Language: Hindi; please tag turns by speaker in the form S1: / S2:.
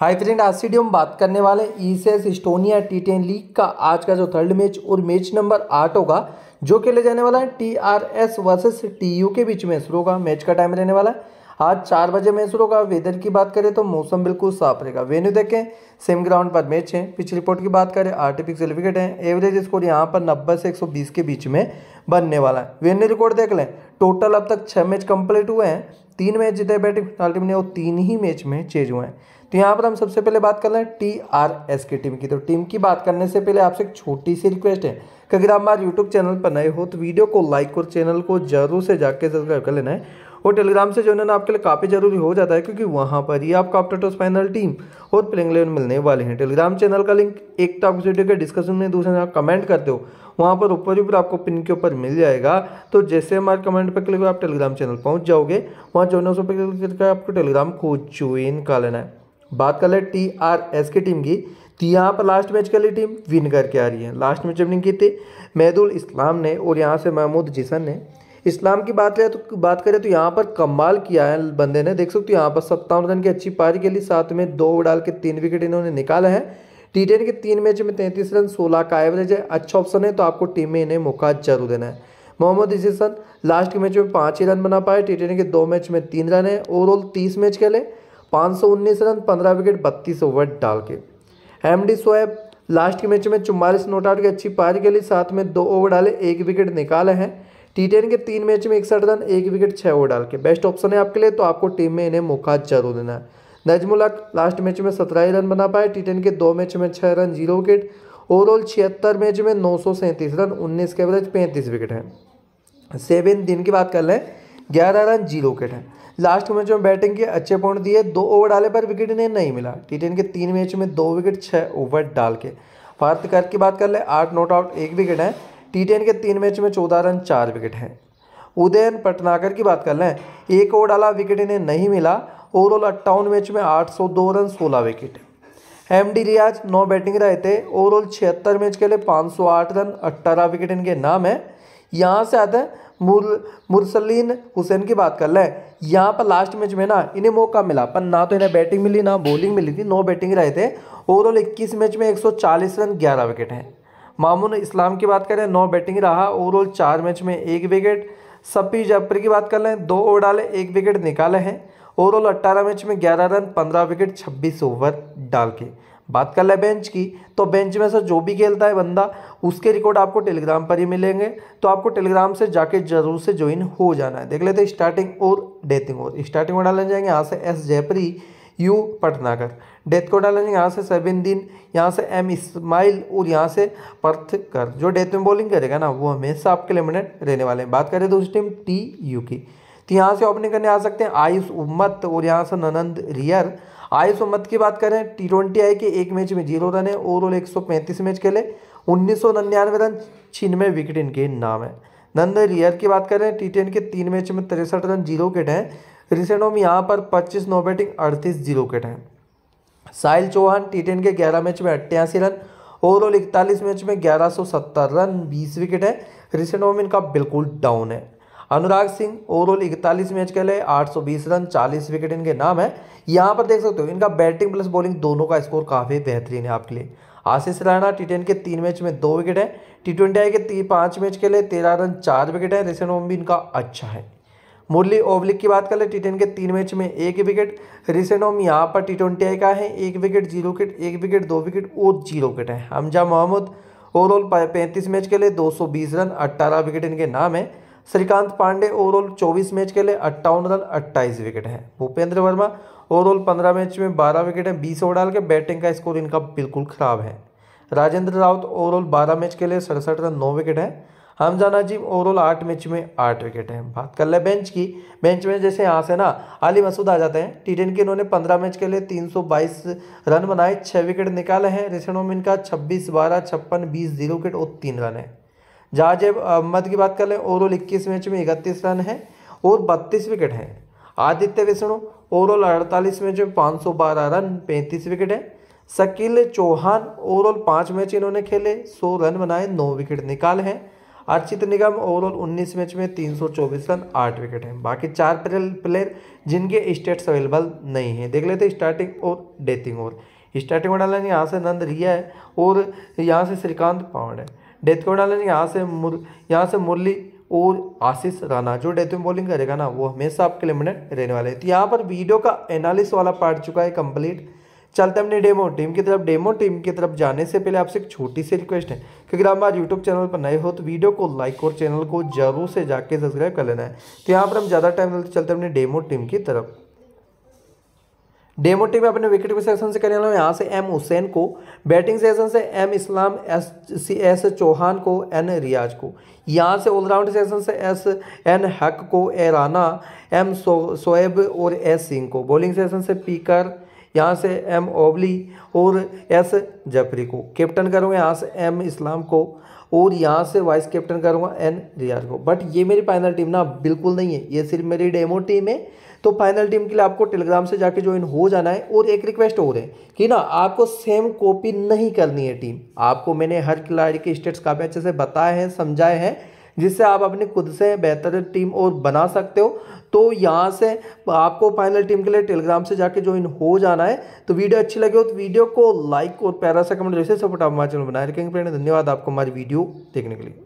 S1: हाय फ्रेंड आज सीडियो हम बात करने वाले ECS Estonia T ten league का आज का जो थर्ड मैच और मैच नंबर आठ होगा जो खेले जाने वाला है T R S versus T U के बीच में शुरू होगा मैच का टाइम रहने वाला है आज चार बजे मैच शुरू होगा वेदर की बात करें तो मौसम बिल्कुल साफ रहेगा वेन्यू देखें सेम ग्राउंड पर मैच है पिच रिपोर्ट की बात करें आर्टिफिशियल विकेट है एवरेज स्कोर यहाँ पर नब्बे से एक के बीच में बनने वाला है वेन्यू रिकॉर्ड देख लें टोटल अब तक छः मैच कंप्लीट हुए हैं तीन मैच जीते बैटिंग टीम ने और तीन ही मैच में चेज हुए हैं तो यहाँ पर हम सबसे पहले बात कर रहे हैं टी आर एस की टीम की तो टीम की बात करने से पहले आपसे एक छोटी सी रिक्वेस्ट है कि अगर आप हमारे यूट्यूब चैनल पर नए हो तो वीडियो को लाइक और चैनल को जरूर से जाके सब्सक्राइब कर लेना है और टेलीग्राम से जो है ना आपके लिए काफ़ी जरूरी हो जाता है क्योंकि वहाँ पर ही आपका आफ्टर टॉस फाइनल टीम और प्लेइंग इलेवन मिलने वाले हैं टेलीग्राम चैनल का लिंक एक तो आप वीडियो के डिस्कशन में दूसरे आप कमेंट करते हो वहाँ पर ऊपर ऊपर आपको पिन के ऊपर मिल जाएगा तो जैसे हमारे कमेंट पर क्लिक आप टेलीग्राम चैनल पहुँच जाओगे वहाँ जो है ना उस पर क्लिक करके आपको टेलीग्राम को ज्वाइन कर लेना है बात कर ले टी आर एस की टीम की तो यहाँ पर लास्ट मैच के लिए टीम विन करके आ रही है लास्ट मैच विनिंग की थी महदुल इस्लाम ने और यहाँ से महमूद जिसन ने इस्लाम की बात करें तो बात करें तो यहाँ पर कमाल किया है बंदे ने देख सकते हो यहाँ पर सत्तावन रन की अच्छी पारी के लिए साथ में दो डाल के तीन विकेट इन्होंने निकाला है टी टेन के तीन मैच में तैंतीस रन सोलह का एवरेज है अच्छा ऑप्शन है तो आपको टीम में इन्हें मौका जरूर देना है मोहम्मद इजिसन लास्ट के मैच में पाँच ही रन बना पाए टी के दो मैच में तीन रन है ओवरऑल तीस मैच खेले पाँच रन पंद्रह विकेट बत्तीस ओवर डाल के एम डी शोएब लास्ट के मैच में चुम्बालीस नोट आउट की अच्छी पारी के लिए साथ में दो ओवर डाले एक विकेट निकाले हैं टी टेन के तीन मैच में इकसठ रन एक विकेट छः ओवर डाल के बेस्ट ऑप्शन है आपके लिए तो आपको टीम में इन्हें मौका जरूर देना है नजमुलक लास्ट मैच में सत्रह ही रन बना पाए टी टेन के दो मैच में छः रन जीरो विकेट ओवरऑल छिहत्तर मैच में नौ सौ सैंतीस रन उन्नीस के एवरेज पैंतीस विकेट हैं सेवन दिन की बात कर लें ग्यारह रन जीरो विकेट हैं लास्ट मैच में बैटिंग के अच्छे पॉइंट दिए दो ओवर डाले पर विकेट इन्हें नहीं मिला टी के तीन मैच में दो विकेट छः ओवर डाल के भारत कर की बात कर ले आठ नॉट आउट एक विकेट है टी के तीन मैच में चौदह रन चार विकेट हैं उदयन पटनाकर की बात कर लें एक ओवर डाला विकेट इन्हें नहीं मिला ओवरऑल अट्ठावन मैच में 802 run 16 wicket M D Riyaz नौ बैटिंग रहे थे ओवरऑल छिहत्तर मैच के लिए 508 रन 18 विकेट इनके नाम है यहाँ से आते हैं मुर मुरसलिन हुसैन की बात कर लें यहाँ पर लास्ट मैच में ना इन्हें मौका मिला पर ना तो इन्हें बैटिंग मिली ना बॉलिंग मिली थी नौ बैटिंग रहे थे ओवरऑल इक्कीस मैच में 140 रन 11 विकेट हैं मामून इस्लाम की बात करें नौ बैटिंग रहा ओवरऑल चार मैच में एक विकेट सपी जाफर की बात कर लें दो ओवर डाले एक विकेट निकाले हैं ओवरऑल अट्ठारह मैच में ग्यारह रन पंद्रह विकेट छब्बीस ओवर डाल के बात कर ले बेंच की तो बेंच में से जो भी खेलता है बंदा उसके रिकॉर्ड आपको टेलीग्राम पर ही मिलेंगे तो आपको टेलीग्राम से जाके जरूर से ज्वाइन हो जाना है देख लेते स्टार्टिंग और डेथिंग और स्टार्टिंग में डालने जाएंगे यहाँ से एस जयपरी यू पटनाकर डेथ को जाएंगे यहाँ से सेविन दिन यहाँ से एम इस्माइल और यहाँ से पर्थ कर जो डेथ में बॉलिंग करेगा ना वो हमेशा आपके लिए मिनट रहने वाले हैं बात करें दूसरी टीम टी यू की तो यहाँ से ऑप्शन करने आ सकते हैं आयुष उम्मत और यहाँ से ननंद रियर आयुष उम्मत की बात करें टी ट्वेंटी आई के एक मैच में जीरो रन है ओवरऑल एक सौ पैंतीस मैच खेले उन्नीस सौ निन्यानवे रन छिन्नवे विकेट इनके नाम है नंद रियर की बात करें टी टेन के तीन मैच में तिरसठ रन जीरो विकेट हैं रिसेंटों में यहाँ पर पच्चीस नो बैटिंग अड़तीस जीरो विकेट हैं साहिल चौहान टी टेन के ग्यारह मैच में अट्ठासी रन ओवरऑल इकतालीस मैच में ग्यारह सौ सत्तर रन बीस विकेट है रिसेंट में इनका बिल्कुल डाउन है अनुराग सिंह ओवरऑल इकतालीस मैच खेले 820 रन 40 विकेट इनके नाम है यहाँ पर देख सकते हो इनका बैटिंग प्लस बॉलिंग दोनों का स्कोर काफ़ी बेहतरीन है आपके लिए आशीष राणा टी के तीन मैच में दो विकेट है टी ट्वेंटी के तीन पाँच मैच खेले तेरह रन चार विकेट है रिसेंट ओम भी इनका अच्छा है मुरली ओवलिक की बात कर ले टी टेन के तीन मैच में एक विकेट रिसेंट ओम यहाँ पर टी ट्वेंटी आई का है एक विकेट जीरो विकेट एक विकेट दो विकेट और जीरो विकेट है हमजा मोहम्मद ओवरऑल पैंतीस मैच के लिए 220 रन 18 विकेट इनके नाम है श्रीकांत पांडे ओवरऑल 24 मैच खेले अट्ठावन रन अट्ठाईस विकेट हैं भूपेंद्र वर्मा ओवरऑल 15 मैच में 12 विकेट हैं 20 ओवर डाल के बैटिंग का स्कोर इनका बिल्कुल खराब है राजेंद्र राउत ओवरऑल 12 मैच के लिए सड़सठ रन नौ विकेट हैं हमजा नाजिम ओवरऑल आठ मैच में आठ विकेट हैं बात कर ले बेंच की बेंच में जैसे यहाँ से ना अली मसूद आ जाते हैं टी टेन के इन्होंने पंद्रह मैच के लिए तीन सौ बाईस रन बनाए छः विकेट निकाले हैं रिसेंट में इनका छब्बीस बारह छप्पन बीस जीरो विकेट और तीन रन है जहाज अहमद की बात कर लें ओवरऑल इक्कीस मैच में इकतीस रन है और बत्तीस विकेट हैं आदित्य विष्णु ओवरऑल अड़तालीस मैच में पाँच सौ बारह रन पैंतीस विकेट है शकील चौहान ओवरऑल पाँच मैच इन्होंने खेले सौ रन बनाए नौ विकेट निकाल हैं अर्चित निगम ओवरऑल 19 मैच में 324 रन आठ विकेट हैं बाकी चार प्लेयर जिनके स्टेट्स अवेलेबल नहीं हैं देख लेते स्टार्टिंग और डेथिंग ओवर स्टार्टिंग में डाला यहाँ से नंद रिया है और यहाँ से श्रीकांत पावड़ है डेथ को डालेंगे यहाँ से मुर यहाँ से मुरली और आशीष राणा जो डेथ में बॉलिंग करेगा ना वो हमेशा आपके लिमिटेड रहने वाले हैं तो यहाँ पर वीडियो का एनालिस वाला पार्ट चुका है कंप्लीट चलते हमने डेमो टीम की तरफ डेमो टीम की तरफ जाने से पहले आपसे एक छोटी सी रिक्वेस्ट है क्योंकि आप हमारे यूट्यूब चैनल पर नए हो तो वीडियो को लाइक और चैनल को जरूर से जाके सब्सक्राइब कर लेना है तो यहाँ पर हम ज़्यादा टाइम चलते अपनी डेमो टीम की तरफ डेमोटी में अपने विकेट सेक्शन से करने यहाँ से एम हुसैन को बैटिंग सेक्शन से M Islam S C S Chauhan को एन रियाज को यहाँ से ऑलराउंड सेक्शन से एस एन हक को ए राना एम सो और एस सिंह को बॉलिंग सेक्शन से पीकर यहाँ से एम ओबली और एस जफरी को कैप्टन करूँगा यहाँ से एम इस्लाम को और यहाँ से वाइस कैप्टन करूँगा एन रियाज को बट ये मेरी फाइनल टीम ना बिल्कुल नहीं है ये सिर्फ मेरी डेमो टीम है तो फाइनल टीम के लिए आपको टेलीग्राम से जाके ज्वाइन हो जाना है और एक रिक्वेस्ट और है कि ना आपको सेम कॉपी नहीं करनी है टीम आपको मैंने हर खिलाड़ी के स्टेट्स काफ़ी अच्छे से बताए हैं समझाए हैं जिससे आप अपनी खुद से बेहतर टीम और बना सकते हो तो यहाँ से आपको फाइनल टीम के लिए टेलीग्राम से जाके ज्वाइन हो जाना है तो वीडियो अच्छी लगे हो तो वीडियो को लाइक और पैरा से कमेंट जैसे सपोर्ट आप हमारे चैनल बनाए रखेंगे फ्रेंड धन्यवाद आपको हमारी वीडियो देखने के लिए